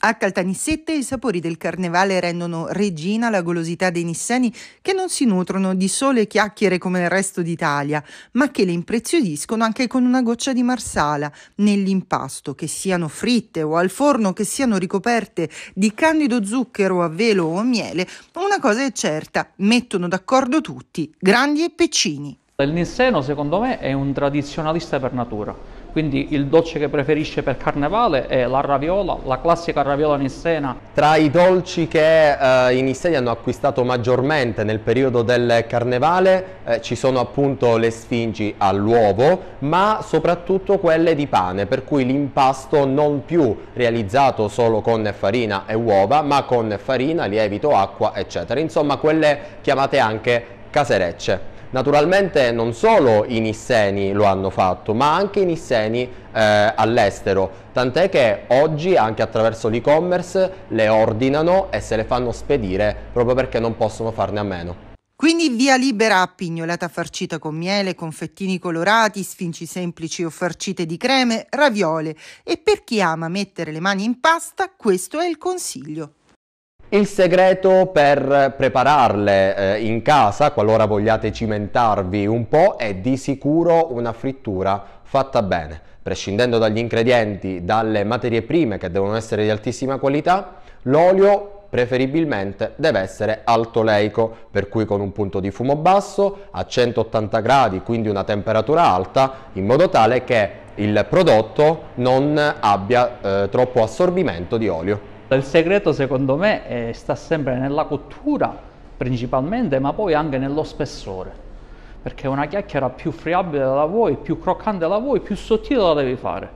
A Caltanissette i sapori del carnevale rendono regina la golosità dei nisseni che non si nutrono di sole chiacchiere come il resto d'Italia, ma che le impreziosiscono anche con una goccia di marsala nell'impasto, che siano fritte o al forno, che siano ricoperte di candido zucchero a velo o miele, una cosa è certa, mettono d'accordo tutti, grandi e piccini. Il nisseno secondo me è un tradizionalista per natura quindi il dolce che preferisce per carnevale è la raviola, la classica raviola nissena. Tra i dolci che eh, i nisseni hanno acquistato maggiormente nel periodo del carnevale eh, ci sono appunto le sfingi all'uovo, ma soprattutto quelle di pane, per cui l'impasto non più realizzato solo con farina e uova, ma con farina, lievito, acqua, eccetera. Insomma, quelle chiamate anche caserecce. Naturalmente non solo i nisseni lo hanno fatto, ma anche i nisseni eh, all'estero, tant'è che oggi anche attraverso l'e-commerce le ordinano e se le fanno spedire proprio perché non possono farne a meno. Quindi via libera a pignolata farcita con miele, confettini colorati, sfinci semplici o farcite di creme, raviole e per chi ama mettere le mani in pasta questo è il consiglio. Il segreto per prepararle eh, in casa, qualora vogliate cimentarvi un po', è di sicuro una frittura fatta bene. Prescindendo dagli ingredienti, dalle materie prime che devono essere di altissima qualità, l'olio preferibilmente deve essere altoleico, per cui con un punto di fumo basso a 180 gradi, quindi una temperatura alta, in modo tale che il prodotto non abbia eh, troppo assorbimento di olio. Certo, il segreto secondo me è, eh, sta sempre nella cottura principalmente, ma poi anche nello spessore. Perché una chiacchiera più friabile la vuoi, più croccante la vuoi, più sottile la devi fare.